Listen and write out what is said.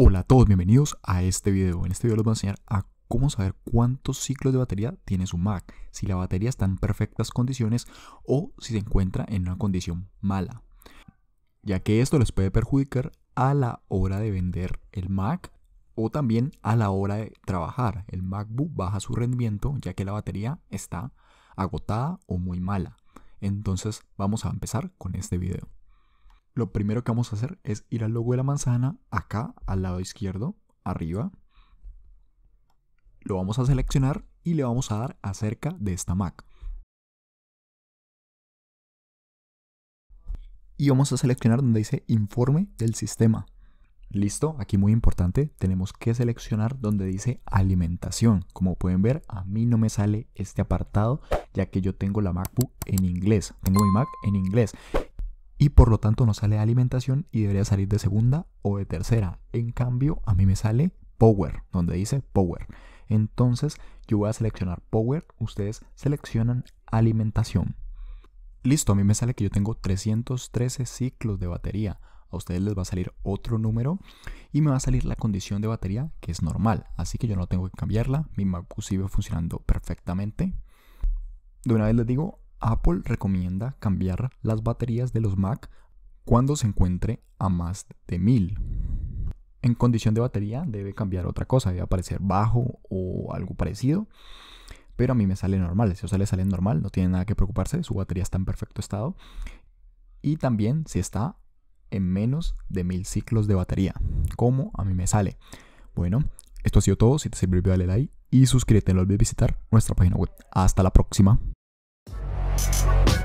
Hola a todos, bienvenidos a este video. En este video les voy a enseñar a cómo saber cuántos ciclos de batería tiene su Mac, si la batería está en perfectas condiciones o si se encuentra en una condición mala, ya que esto les puede perjudicar a la hora de vender el Mac o también a la hora de trabajar. El MacBook baja su rendimiento ya que la batería está agotada o muy mala. Entonces vamos a empezar con este video lo primero que vamos a hacer es ir al logo de la manzana, acá al lado izquierdo, arriba. Lo vamos a seleccionar y le vamos a dar acerca de esta Mac. Y vamos a seleccionar donde dice informe del sistema. Listo, aquí muy importante, tenemos que seleccionar donde dice alimentación. Como pueden ver, a mí no me sale este apartado, ya que yo tengo la MacBook en inglés. Tengo mi Mac en inglés y por lo tanto no sale alimentación y debería salir de segunda o de tercera. En cambio, a mí me sale Power, donde dice Power. Entonces yo voy a seleccionar Power, ustedes seleccionan alimentación. Listo, a mí me sale que yo tengo 313 ciclos de batería. A ustedes les va a salir otro número y me va a salir la condición de batería que es normal. Así que yo no tengo que cambiarla, mi MacBook sigue funcionando perfectamente. De una vez les digo, Apple recomienda cambiar las baterías de los Mac cuando se encuentre a más de 1000. En condición de batería debe cambiar otra cosa, debe aparecer bajo o algo parecido. Pero a mí me sale normal, si a usted le sale normal, no tiene nada que preocuparse, su batería está en perfecto estado. Y también si está en menos de 1000 ciclos de batería, como a mí me sale. Bueno, esto ha sido todo, si te sirvió dale like y suscríbete, no olvides visitar nuestra página web. Hasta la próxima. Bye.